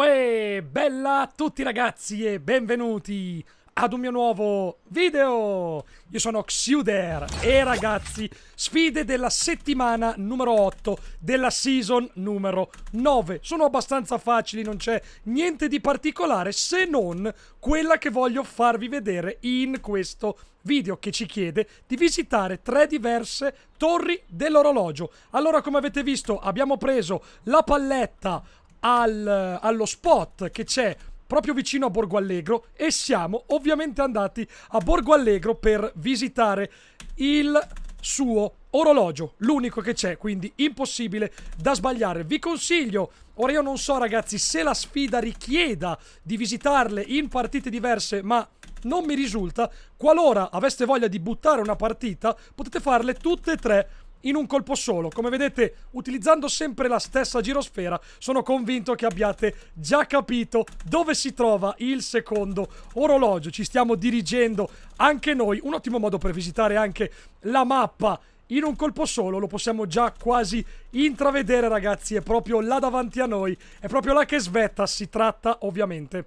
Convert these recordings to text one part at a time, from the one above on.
Uè, bella a tutti ragazzi e benvenuti ad un mio nuovo video! Io sono Xuder e ragazzi, sfide della settimana numero 8 della season numero 9. Sono abbastanza facili, non c'è niente di particolare se non quella che voglio farvi vedere in questo video che ci chiede di visitare tre diverse torri dell'orologio. Allora, come avete visto, abbiamo preso la palletta, al, allo spot che c'è proprio vicino a Borgo Allegro e siamo ovviamente andati a Borgo Allegro per visitare il suo orologio, l'unico che c'è, quindi impossibile da sbagliare. Vi consiglio, ora io non so ragazzi se la sfida richieda di visitarle in partite diverse, ma non mi risulta, qualora aveste voglia di buttare una partita, potete farle tutte e tre in un colpo solo. Come vedete, utilizzando sempre la stessa girosfera, sono convinto che abbiate già capito dove si trova il secondo orologio. Ci stiamo dirigendo anche noi. Un ottimo modo per visitare anche la mappa in un colpo solo lo possiamo già quasi intravedere ragazzi è proprio là davanti a noi è proprio là che svetta si tratta ovviamente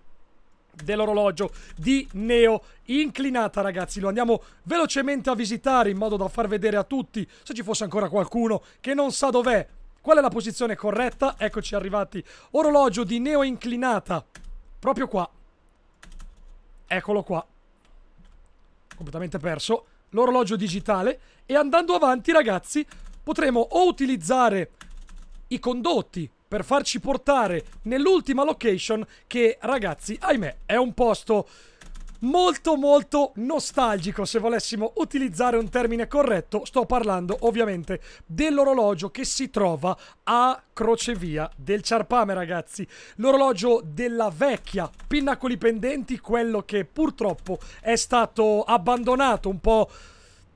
dell'orologio di Neo inclinata ragazzi lo andiamo velocemente a visitare in modo da far vedere a tutti se ci fosse ancora qualcuno che non sa dov'è qual è la posizione corretta eccoci arrivati orologio di Neo inclinata proprio qua eccolo qua completamente perso l'orologio digitale e andando avanti ragazzi potremo o utilizzare i condotti per farci portare nell'ultima location che, ragazzi, ahimè, è un posto molto molto nostalgico se volessimo utilizzare un termine corretto sto parlando ovviamente dell'orologio che si trova a crocevia del Ciarpame ragazzi l'orologio della vecchia Pinnacoli Pendenti quello che purtroppo è stato abbandonato un po'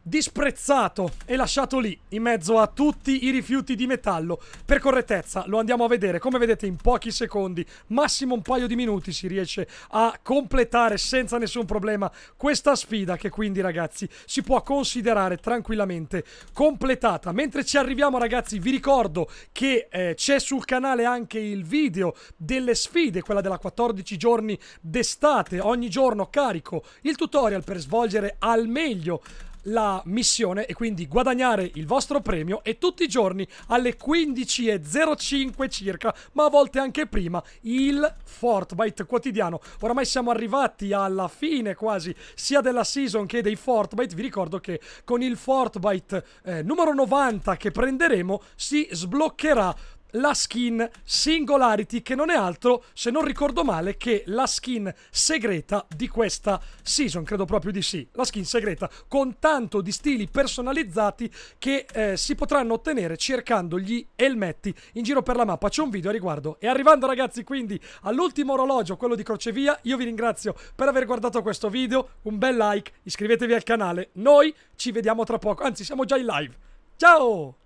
disprezzato e lasciato lì in mezzo a tutti i rifiuti di metallo. Per correttezza lo andiamo a vedere, come vedete in pochi secondi, massimo un paio di minuti si riesce a completare senza nessun problema questa sfida che quindi ragazzi si può considerare tranquillamente completata. Mentre ci arriviamo ragazzi vi ricordo che eh, c'è sul canale anche il video delle sfide, quella della 14 giorni d'estate, ogni giorno carico il tutorial per svolgere al meglio la missione e quindi guadagnare il vostro premio e tutti i giorni alle 15.05 circa, ma a volte anche prima, il Fortnite quotidiano. Oramai siamo arrivati alla fine quasi sia della season che dei Fortnite. Vi ricordo che con il Fortnite eh, numero 90 che prenderemo si sbloccherà la skin Singularity, che non è altro, se non ricordo male, che la skin segreta di questa season, credo proprio di sì, la skin segreta, con tanto di stili personalizzati che eh, si potranno ottenere cercando gli elmetti in giro per la mappa. C'è un video a riguardo. E arrivando ragazzi quindi all'ultimo orologio, quello di crocevia, io vi ringrazio per aver guardato questo video, un bel like, iscrivetevi al canale, noi ci vediamo tra poco, anzi siamo già in live. Ciao!